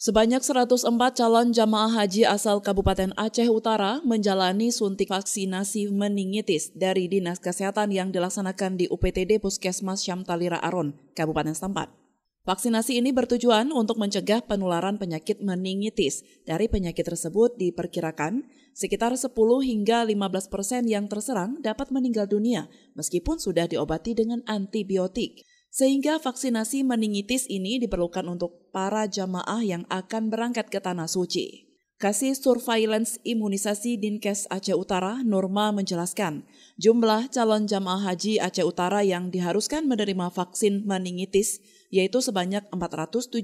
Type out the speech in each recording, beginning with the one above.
Sebanyak 104 calon jamaah haji asal Kabupaten Aceh Utara menjalani suntik vaksinasi meningitis dari Dinas Kesehatan yang dilaksanakan di UPTD Puskesmas Syamtalira Aron, Kabupaten setempat. Vaksinasi ini bertujuan untuk mencegah penularan penyakit meningitis. Dari penyakit tersebut diperkirakan sekitar 10 hingga 15 persen yang terserang dapat meninggal dunia meskipun sudah diobati dengan antibiotik. Sehingga vaksinasi meningitis ini diperlukan untuk para jamaah yang akan berangkat ke Tanah Suci. Kasih Surveillance Imunisasi Dinkes Aceh Utara, Norma menjelaskan, jumlah calon jamaah haji Aceh Utara yang diharuskan menerima vaksin meningitis yaitu sebanyak 475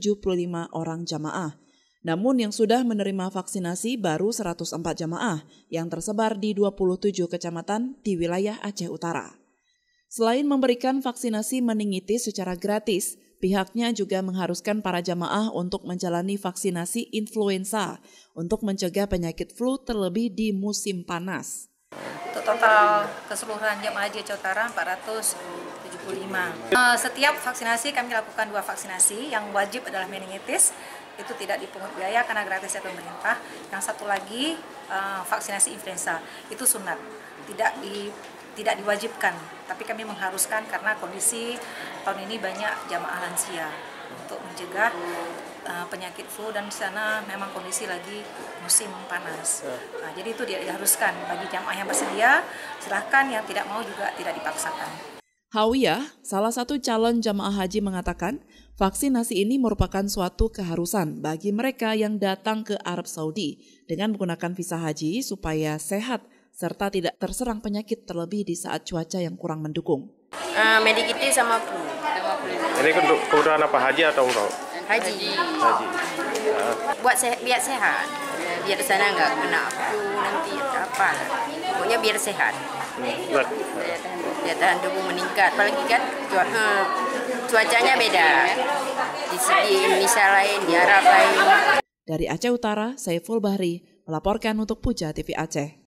orang jamaah. Namun yang sudah menerima vaksinasi baru 104 jamaah yang tersebar di 27 kecamatan di wilayah Aceh Utara. Selain memberikan vaksinasi meningitis secara gratis, pihaknya juga mengharuskan para jamaah untuk menjalani vaksinasi influenza untuk mencegah penyakit flu terlebih di musim panas. Total keseluruhan jamaah di Utara 475. Eh, setiap vaksinasi kami lakukan dua vaksinasi, yang wajib adalah meningitis, itu tidak dipungut biaya karena gratis dari pemerintah. Yang satu lagi eh, vaksinasi influenza, itu sunat, tidak di tidak diwajibkan, tapi kami mengharuskan karena kondisi tahun ini banyak jamaah lansia untuk mencegah eh, penyakit flu dan di sana memang kondisi lagi musim panas. Ya. Nah, jadi itu diharuskan bagi jamaah yang bersedia, silahkan yang tidak mau juga tidak dipaksakan. Hawiyah, salah satu calon jamaah haji mengatakan, vaksinasi ini merupakan suatu keharusan bagi mereka yang datang ke Arab Saudi dengan menggunakan visa haji supaya sehat serta tidak terserang penyakit terlebih di saat cuaca yang kurang mendukung. Uh, eh, medikiti sama flu. Ini untuk kebutuhan apa haji atau umroh? Haji. Haji. Uh. Buat sehat, biar sehat. Biar sana nggak kena flu nanti apa Pokoknya biar sehat. Daya hmm, tahan, daya tahan tubuh meningkat. Apalagi kan uh, cuacanya beda. Di, sini Indonesia lain, di Arab lain. Dari Aceh Utara, Saiful Bahri melaporkan untuk Puja TV Aceh.